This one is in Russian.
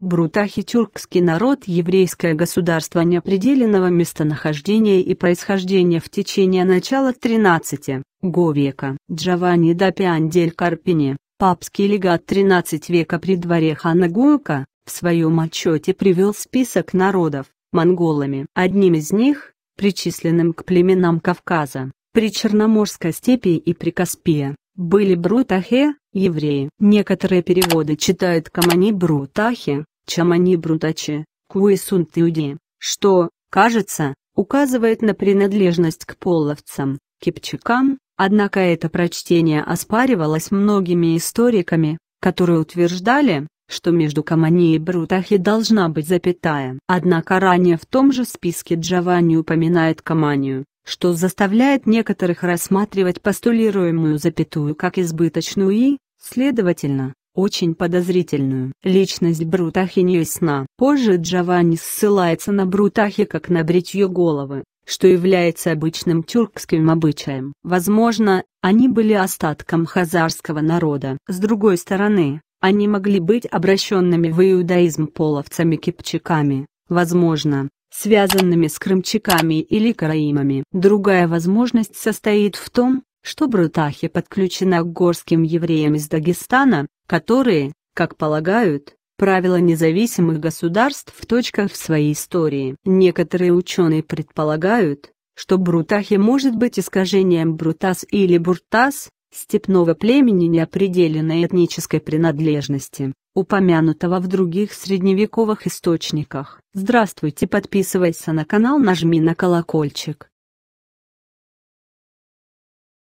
Брутахи – тюркский народ, еврейское государство неопределенного местонахождения и происхождения в течение начала XIII века. Джованни да Пиандель Карпини, папский легат XIII века при дворе хана Гуйка, в своем отчете привел список народов, монголами. Одним из них, причисленным к племенам Кавказа, при Черноморской степи и при Каспии, были брутахи евреи. Некоторые переводы читают камани брутахи, чем они брутачи, куесунтыуди, что, кажется, указывает на принадлежность к половцам, кипчакам, однако это прочтение оспаривалось многими историками, которые утверждали, что между Камани и Брутахи должна быть запятая. Однако ранее в том же списке Джованни упоминает Каманию, что заставляет некоторых рассматривать постулируемую запятую как избыточную и, следовательно, очень подозрительную. Личность Брутахи не Позже Джованни ссылается на Брутахи как на бритье головы, что является обычным тюркским обычаем. Возможно, они были остатком хазарского народа. С другой стороны, они могли быть обращенными в иудаизм половцами-кипчаками, возможно, связанными с крымчаками или караимами. Другая возможность состоит в том, что Брутахи подключена к горским евреям из Дагестана, которые, как полагают, правила независимых государств в точках в своей истории. Некоторые ученые предполагают, что Брутахи может быть искажением Брутас или Буртас, степного племени неопределенной этнической принадлежности, упомянутого в других средневековых источниках. Здравствуйте, подписывайся на канал, нажми на колокольчик.